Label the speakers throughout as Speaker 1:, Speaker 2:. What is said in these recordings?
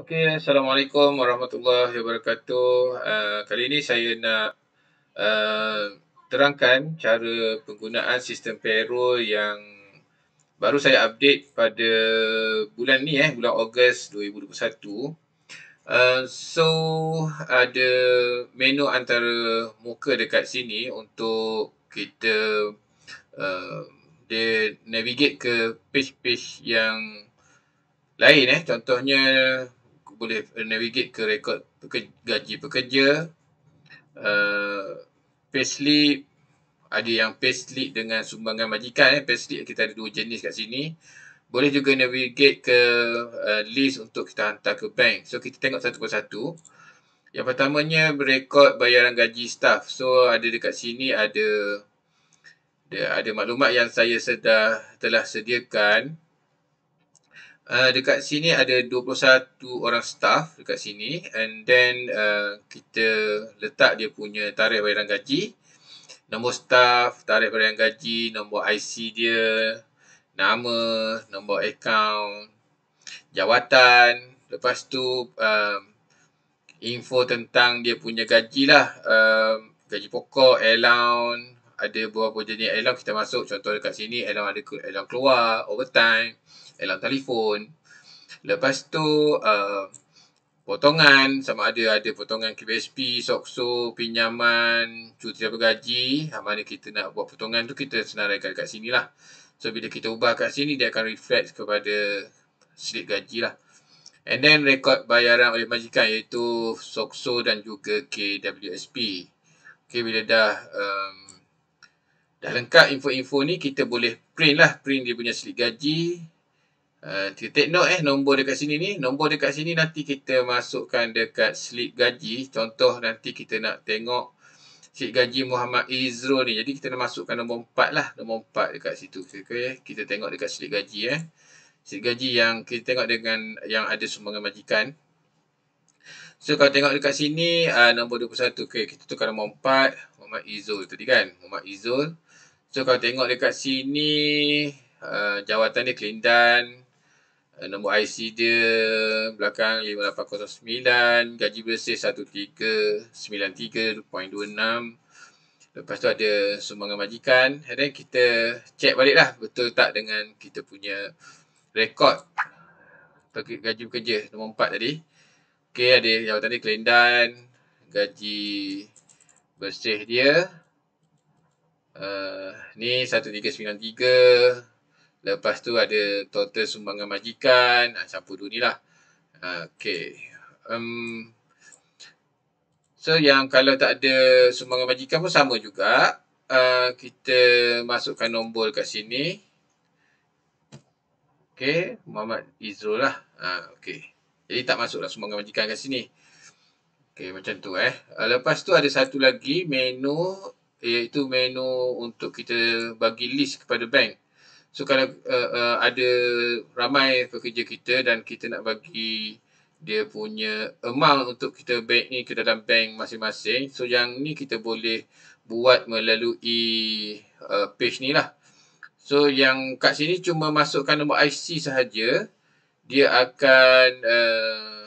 Speaker 1: Okey, Assalamualaikum Warahmatullahi Wabarakatuh. Uh, kali ini saya nak uh, terangkan cara penggunaan sistem payroll yang baru saya update pada bulan ni eh, bulan Ogos 2021. Uh, eh, so, ada menu antara muka dekat sini untuk kita uh, navigate ke page-page yang lain eh. Contohnya, boleh navigate ke rekod pekerja, gaji pekerja uh, payslip ada yang payslip dengan sumbangan majikan eh. payslip kita ada dua jenis kat sini boleh juga navigate ke uh, list untuk kita hantar ke bank so kita tengok satu persatu yang pertamanya rekod bayaran gaji staff so ada dekat sini ada ada maklumat yang saya sedar telah sediakan Uh, dekat sini ada 21 orang staff dekat sini and then uh, kita letak dia punya tarikh bayaran gaji nombor staff, tarikh bayaran gaji, nombor IC dia nama, nombor akaun, jawatan lepas tu um, info tentang dia punya gaji lah um, gaji pokok, allowance ada beberapa jenis alarm kita masuk. Contoh dekat sini, alarm ada alarm keluar, overtime, alarm telefon. Lepas tu, uh, potongan. Sama ada ada potongan KBSP, SOXO, pinjaman, cuti apa gaji. Mana kita nak buat potongan tu, kita senaraikan dekat sini lah. So, bila kita ubah kat sini, dia akan reflect kepada slip gaji lah. And then, rekod bayaran oleh majikan iaitu SOXO dan juga KWSP. Okay, bila dah um, Dah lengkap info-info ni kita boleh print lah. Print dia punya slip gaji. Uh, kita take note eh nombor dekat sini ni. Nombor dekat sini nanti kita masukkan dekat slip gaji. Contoh nanti kita nak tengok slip gaji Muhammad Izrul ni. Jadi kita nak masukkan nombor 4 lah. Nombor 4 dekat situ. Okay. Eh. Kita tengok dekat slip gaji eh. Slip gaji yang kita tengok dengan yang ada sumbangan majikan. So kalau tengok dekat sini uh, nombor 21. Okay. Kita tukar nombor 4. Muhammad Izul tadi kan. Muhammad Izul. So kalau tengok dekat sini uh, jawatan dia Kelindan uh, nombor IC dia belakang 5809 gaji bersih 1393.26 lepas tu ada sumbangan majikan and then kita check baliklah betul tak dengan kita punya rekod gaji bekerja nombor 4 tadi Okay, ada jawatan dia Kelindan gaji bersih dia uh, ni 1393 lepas tu ada total sumbangan majikan uh, campur dulu ni lah uh, ah, okay. um, so yang kalau tak ada sumbangan majikan pun sama juga uh, kita masukkan nombor kat sini Okay, Muhammad Izzul lah uh, okay. jadi tak masuklah sumbangan majikan kat sini Okay, macam tu eh. Lepas tu ada satu lagi menu iaitu menu untuk kita bagi list kepada bank. So kalau uh, uh, ada ramai pekerja kita dan kita nak bagi dia punya amount untuk kita bank ni ke dalam bank masing-masing. So yang ni kita boleh buat melalui uh, page ni lah. So yang kat sini cuma masukkan nombor IC sahaja. Dia akan... Uh,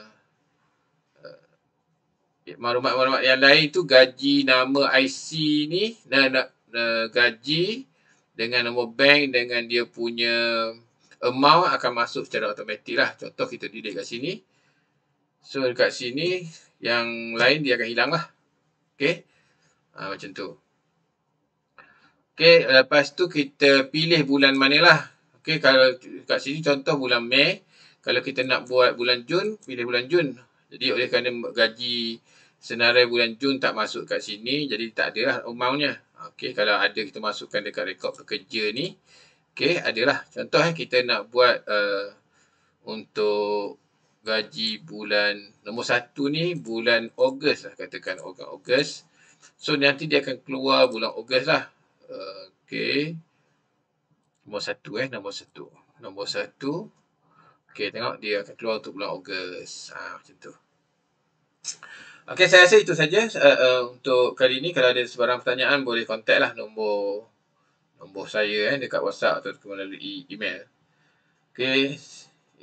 Speaker 1: maklumat-maklumat yang lain tu gaji nama IC ni dan nah, gaji dengan nombor bank dengan dia punya amount akan masuk secara automatik lah. Contoh kita delete kat sini. So dekat sini yang lain dia akan hilang lah. Okay. Ha, macam tu. Okay. Lepas tu kita pilih bulan mana lah. Okay. Kalau kat sini contoh bulan Mei. Kalau kita nak buat bulan Jun, pilih bulan Jun. Jadi oleh kerana gaji senarai bulan Jun tak masuk kat sini jadi tak adalah amountnya okey kalau ada kita masukkan dekat rekod pekerja ni okey adalah contoh eh kita nak buat uh, untuk gaji bulan nombor 1 ni bulan Ogos lah katakan orang Ogos so nanti dia akan keluar bulan Ogos lah uh, okey nombor 1 eh nombor 1 nombor 1 okey tengok dia akan keluar untuk bulan Ogos ah macam tu Okey, saya rasa itu saja uh, uh, untuk kali ini. Kalau ada sebarang pertanyaan, boleh contact lah nombor nombor saya eh, dekat WhatsApp atau melalui email. Okey,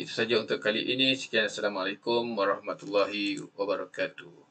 Speaker 1: itu saja untuk kali ini. Sekian. Assalamualaikum warahmatullahi wabarakatuh.